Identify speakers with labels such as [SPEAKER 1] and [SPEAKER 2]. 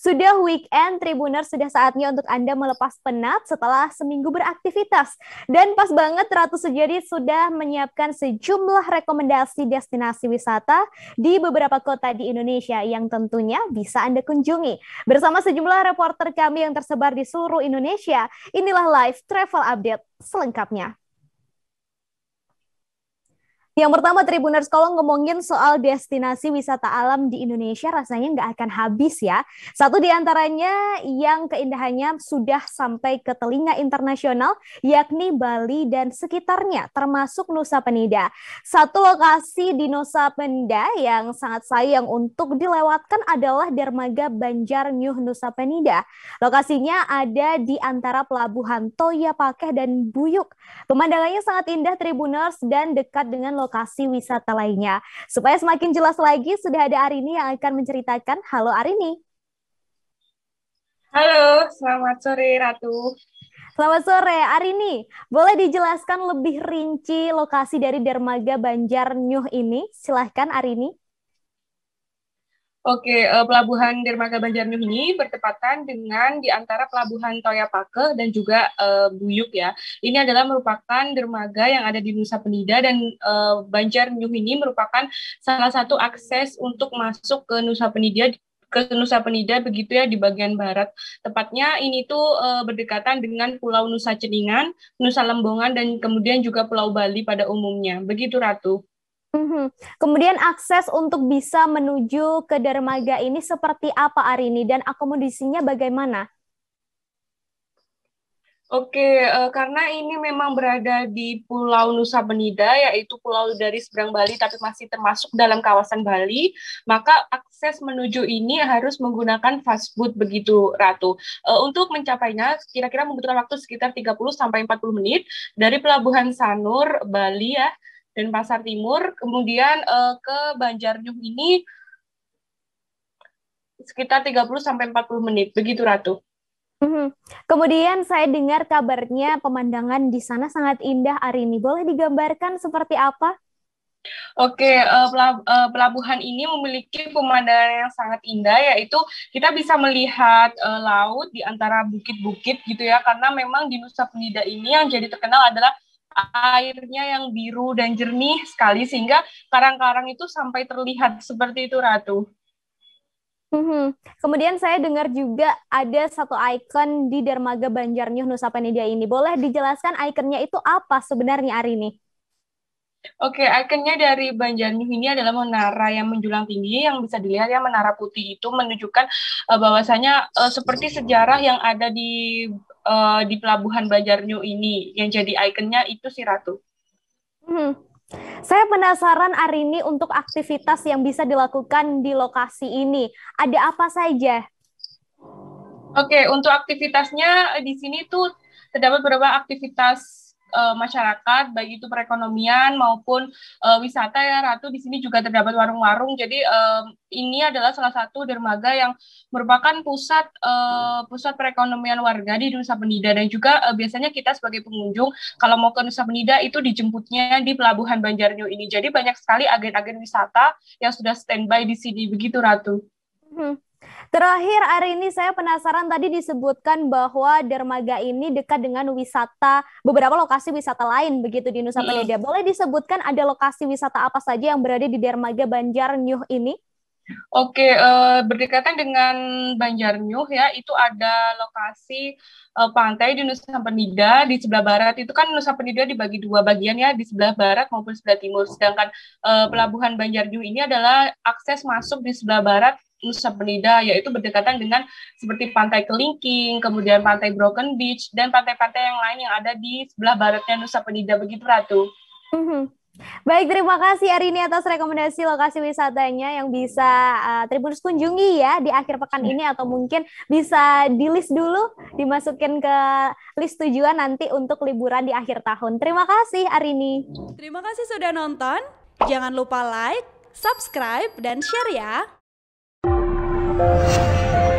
[SPEAKER 1] Sudah weekend, Tribuners sudah saatnya untuk Anda melepas penat setelah seminggu beraktivitas. Dan pas banget Ratu Sejadi sudah menyiapkan sejumlah rekomendasi destinasi wisata di beberapa kota di Indonesia yang tentunya bisa Anda kunjungi. Bersama sejumlah reporter kami yang tersebar di seluruh Indonesia, inilah live travel update selengkapnya. Yang pertama Tribuners kalau ngomongin soal destinasi wisata alam di Indonesia rasanya nggak akan habis ya. Satu di antaranya yang keindahannya sudah sampai ke telinga internasional yakni Bali dan sekitarnya termasuk Nusa Penida. Satu lokasi di Nusa Penida yang sangat sayang untuk dilewatkan adalah dermaga Banjar Nyuh Nusa Penida. Lokasinya ada di antara pelabuhan Toya Pakeh dan Buyuk. Pemandangannya sangat indah Tribuners dan dekat dengan lokasi wisata lainnya. Supaya semakin jelas lagi, sudah ada Arini yang akan menceritakan. Halo Arini. Halo, selamat sore Ratu. Selamat sore, Arini. Boleh dijelaskan lebih rinci lokasi dari dermaga Banjar Nyuh ini?
[SPEAKER 2] Silahkan, Arini. Oke, uh, pelabuhan Dermaga Banjarnegara ini bertepatan dengan di antara pelabuhan Toya Pake dan juga uh, Buyuk ya. Ini adalah merupakan dermaga yang ada di Nusa Penida dan uh, eh, Banjarnegara ini merupakan salah satu akses untuk masuk ke Nusa Penida ke Nusa Penida begitu ya di bagian barat. Tepatnya ini tuh e, berdekatan dengan Pulau Nusa Ceningan, Nusa Lembongan dan kemudian juga Pulau Bali pada umumnya. Begitu Ratu. Mhm.
[SPEAKER 1] Kemudian akses untuk bisa menuju ke dermaga ini seperti apa hari ini dan
[SPEAKER 2] akomodasinya bagaimana? Oke, uh, karena ini memang berada di Pulau Nusa Penida, yaitu pulau dari seberang Bali, tapi masih termasuk dalam kawasan Bali, maka akses menuju ini harus menggunakan fast food begitu, Ratu. Uh, untuk mencapainya, kira-kira membutuhkan waktu sekitar 30-40 menit dari Pelabuhan Sanur, Bali ya, dan pasar Timur, kemudian uh, ke Banjarnung ini sekitar 30 sampai 40 menit. Begitu Ratu.
[SPEAKER 1] Mm-hmm. Kemudian saya dengar kabarnya pemandangan di sana sangat indah hari ini. Boleh digambarkan seperti apa? Oke, eh,
[SPEAKER 2] eh, pelabuhan ini memiliki pemandangan yang sangat indah, yaitu kita bisa melihat laut di antara bukit-bukit gitu ya, karena memang di Nusa Penida ini yang jadi terkenal adalah airnya yang biru dan jernih sekali sehingga karang-karang itu sampai terlihat seperti itu Ratu.
[SPEAKER 1] hmm Kemudian saya dengar juga ada satu ikon di dermaga Banjarnyuh Nusa Penida ini. Boleh dijelaskan
[SPEAKER 2] ikonnya itu apa sebenarnya hari ini? Oke, ikonnya dari Banjarnyuh ini adalah menara yang menjulang tinggi yang bisa dilihat ya menara putih itu menunjukkan uh, bahwasanya uh, seperti sejarah yang ada di uh, di Pelabuhan New ini yang jadi ikonnya itu si Ratu.
[SPEAKER 1] Hmm. Saya penasaran hari ini untuk aktivitas yang bisa dilakukan di lokasi ini. Ada apa saja?
[SPEAKER 2] Oke, untuk aktivitasnya di sini tuh terdapat beberapa aktivitas uh, masyarakat baik itu perekonomian maupun uh, wisata ya Ratu di sini juga terdapat warung-warung jadi um, ini adalah salah satu dermaga yang merupakan pusat uh, pusat perekonomian warga di Nusa Penida dan juga uh, biasanya kita sebagai pengunjung kalau mau ke Nusa Penida itu dijemputnya di pelabuhan Banjarnyu ini jadi banyak sekali agen-agen wisata yang sudah standby di sini begitu Ratu. Hmm. Terakhir hari
[SPEAKER 1] ini saya penasaran tadi disebutkan bahwa dermaga ini dekat dengan wisata beberapa lokasi wisata lain begitu di Nusa hmm. Penida. Mm. Boleh disebutkan ada lokasi wisata apa saja yang berada
[SPEAKER 2] di dermaga Banjar New ini? Oke, uh, berdekatan dengan Banjar New ya, itu ada lokasi uh, pantai di Nusa Penida di sebelah barat. Itu kan Nusa Penida dibagi dua bagian ya, di sebelah barat maupun sebelah timur. Sedangkan uh, pelabuhan New ini adalah akses masuk di sebelah barat Nusa Penida yaitu berdekatan dengan seperti Pantai Kelingking, kemudian Pantai Broken Beach dan pantai-pantai yang lain yang ada di sebelah baratnya Nusa Penida begitu Ratu.
[SPEAKER 1] Mhm. Baik, terima kasih Arini atas rekomendasi lokasi wisatanya yang bisa uh, eh, Tribunus kunjungi ya di akhir pekan ini atau mungkin bisa di list dulu, dimasukin ke list tujuan nanti untuk liburan di akhir tahun. Terima kasih Arini.
[SPEAKER 2] Terima kasih sudah nonton. Jangan lupa
[SPEAKER 1] like, subscribe, dan share ya. Thank you.